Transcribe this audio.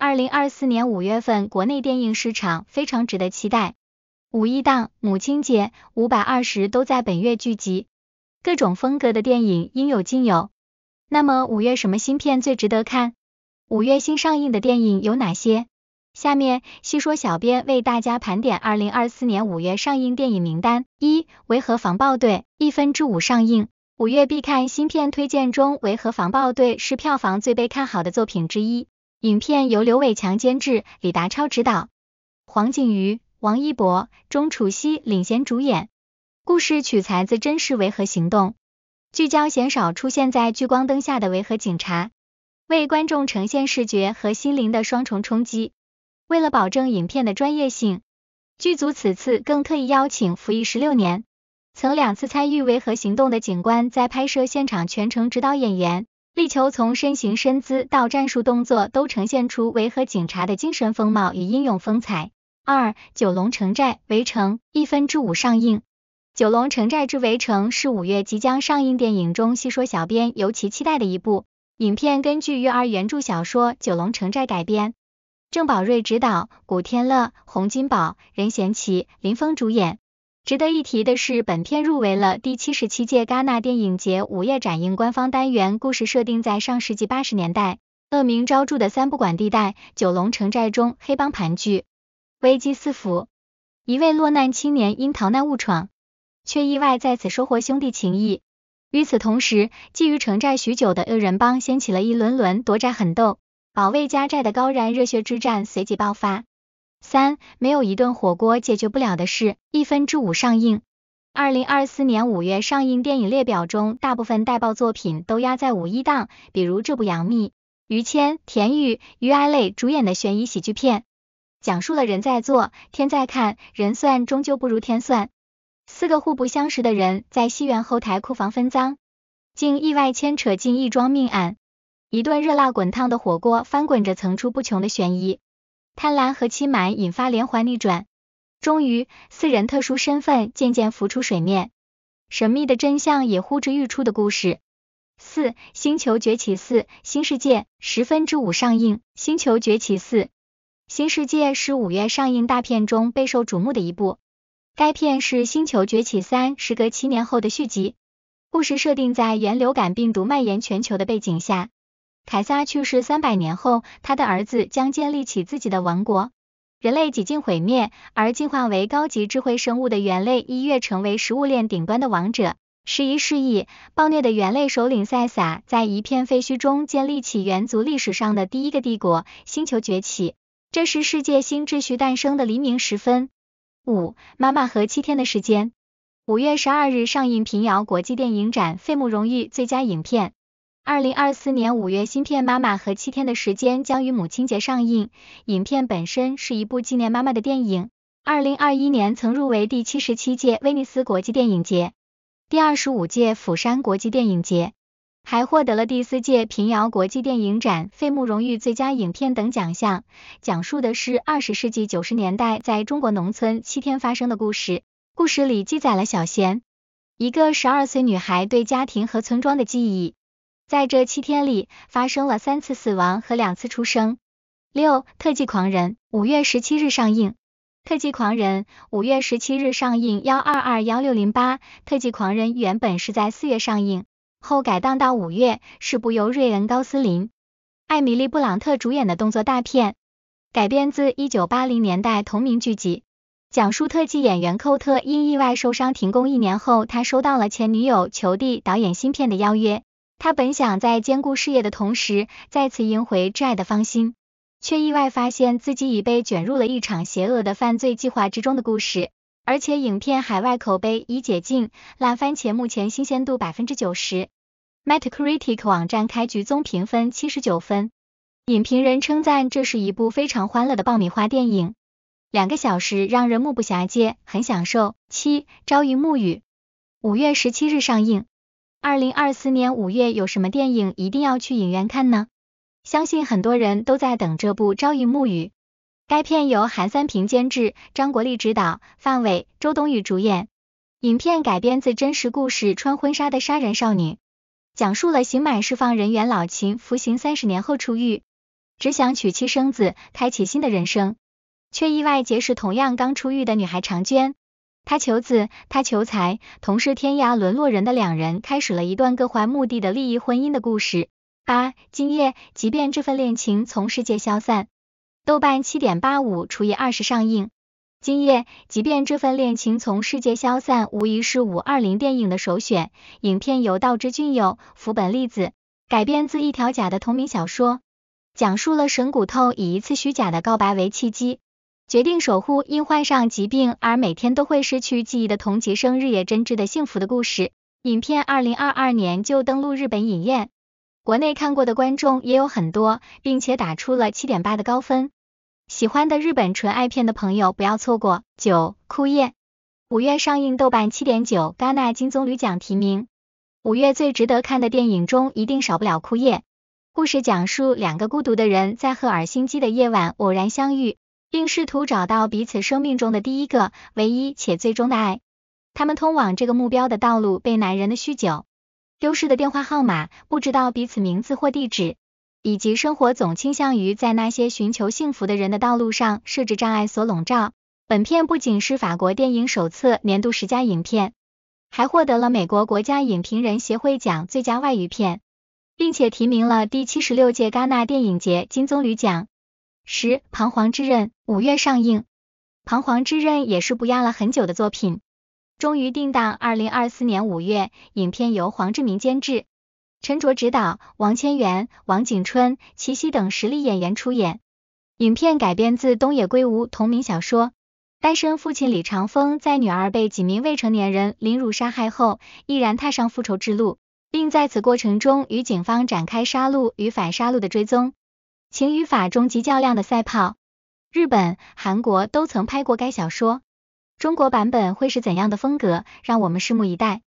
二零二四年五月份，国内电影市场非常值得期待。五一档、母亲节、五百二十都在本月聚集，各种风格的电影应有尽有。那么五月什么新片最值得看？五月新上映的电影有哪些？下面细说小编为大家盘点二零二四年五月上映电影名单：一、维和防暴队，一分之五上映，五月必看新片推荐中，《维和防暴队》是票房最被看好的作品之一。影片由刘伟强监制、李达超执导，黄景瑜、王一博、钟楚曦领衔主演。故事取材自真实维和行动，聚焦鲜少出现在聚光灯下的维和警察，为观众呈现视觉和心灵的双重冲击。为了保证影片的专业性，剧组此次更特意邀请服役十六年、曾两次参与维和行动的警官在拍摄现场全程指导演员。力求从身形身姿到战术动作都呈现出维和警察的精神风貌与英勇风采。二，《九龙城寨·围城》一分之五上映，《九龙城寨之围城》是五月即将上映电影中，细说小编尤其期待的一部。影片根据育儿原著小说《九龙城寨》改编，郑宝瑞执导，古天乐、洪金宝、任贤齐、林峰主演。值得一提的是，本片入围了第七十七届戛纳电影节午夜展映官方单元。故事设定在上世纪八十年代，恶名昭著的三不管地带九龙城寨中，黑帮盘踞，危机四伏。一位落难青年因逃难误闯，却意外在此收获兄弟情谊。与此同时，觊觎城寨许久的恶人帮掀起了一轮轮夺寨狠斗，保卫家寨的高燃热血之战随即爆发。三，没有一顿火锅解决不了的事。一分之五上映，二零二四年五月上映电影列表中，大部分待爆作品都压在五一档，比如这部杨幂、于谦、田雨、于阿蕾主演的悬疑喜剧片，讲述了人在做，天在看，人算终究不如天算。四个互不相识的人在戏院后台库房分赃，竟意外牵扯进一桩命案。一顿热辣滚烫的火锅，翻滚着层出不穷的悬疑。贪婪和欺瞒引发连环逆转，终于四人特殊身份渐渐浮出水面，神秘的真相也呼之欲出的故事。四星球崛起四新世界十分之五上映。星球崛起四新世界是五月上映大片中备受瞩目的一部。该片是星球崛起三时隔七年后的续集，故事设定在原流感病毒蔓延全球的背景下。凯撒去世三百年后，他的儿子将建立起自己的王国。人类几近毁灭，而进化为高级智慧生物的猿类一跃成为食物链顶端的王者。时移世易，暴虐的猿类首领塞萨在一片废墟中建立起猿族历史上的第一个帝国。星球崛起，这是世界新秩序诞生的黎明时分。五妈妈和七天的时间，五月十二日上映，平遥国际电影展费穆荣誉最佳影片。二零二四年五月，芯片妈妈和七天的时间将于母亲节上映。影片本身是一部纪念妈妈的电影。二零二一年曾入围第七十七届威尼斯国际电影节、第二十五届釜山国际电影节，还获得了第四届平遥国际电影展费穆荣誉最佳影片等奖项。讲述的是二十世纪九十年代在中国农村七天发生的故事。故事里记载了小贤，一个十二岁女孩对家庭和村庄的记忆。在这七天里，发生了三次死亡和两次出生。六特技狂人，五月十七日上映。特技狂人，五月十七日上映幺二二幺六零八。特技狂人原本是在四月上映，后改档到五月。是部由瑞恩·高斯林、艾米丽·布朗特主演的动作大片，改编自一九八零年代同名剧集，讲述特技演员寇特因意外受伤停工一年后，他收到了前女友裘蒂导演新片的邀约。他本想在兼顾事业的同时再次赢回挚爱的芳心，却意外发现自己已被卷入了一场邪恶的犯罪计划之中的故事。而且，影片海外口碑已解禁，烂番茄目前新鲜度百分之九十，Metacritic 网站开局综评分七十九分。影评人称赞这是一部非常欢乐的爆米花电影，两个小时让人目不暇接，很享受。七朝云暮雨，五月十七日上映。二零二四年五月有什么电影一定要去影院看呢？相信很多人都在等这部《朝云暮雨》。该片由韩三平监制，张国立执导，范伟、周冬雨主演。影片改编自真实故事《穿婚纱的杀人少女》，讲述了刑满释放人员老秦服刑三十年后出狱，只想娶妻生子，开启新的人生，却意外结识同样刚出狱的女孩常娟。他求子，他求财，同是天涯沦落人的两人开始了一段各怀目的的利益婚姻的故事。八今夜，即便这份恋情从世界消散，豆瓣七点八五除以二十上映。今夜，即便这份恋情从世界消散，无疑是五二零电影的首选。影片由道之俊友、福本丽子改编自一条假的同名小说，讲述了神骨头以一次虚假的告白为契机。决定守护因患上疾病而每天都会失去记忆的同级生，日夜真挚的幸福的故事。影片二零二二年就登陆日本影院，国内看过的观众也有很多，并且打出了七点八的高分。喜欢的日本纯爱片的朋友不要错过。九、枯叶，五月上映，豆瓣七点九，戛纳金棕榈奖提名。五月最值得看的电影中一定少不了枯叶。故事讲述两个孤独的人在赫尔辛基的夜晚偶然相遇。并试图找到彼此生命中的第一个、唯一且最终的爱。他们通往这个目标的道路被男人的酗酒、丢失的电话号码、不知道彼此名字或地址，以及生活总倾向于在那些寻求幸福的人的道路上设置障碍所笼罩。本片不仅是法国电影手册年度十佳影片，还获得了美国国家影评人协会奖最佳外语片，并且提名了第七十六届戛纳电影节金棕榈奖。十《彷徨之刃》五月上映，《彷徨之刃》也是不压了很久的作品，终于定档二零二四年五月。影片由黄志明监制，陈卓执导，王千源、王景春、齐溪等实力演员出演。影片改编自东野圭吾同名小说。单身父亲李长风在女儿被几名未成年人凌辱杀害后，毅然踏上复仇之路，并在此过程中与警方展开杀戮与反杀戮的追踪。情与法终极较量的赛跑，日本、韩国都曾拍过该小说，中国版本会是怎样的风格？让我们拭目以待。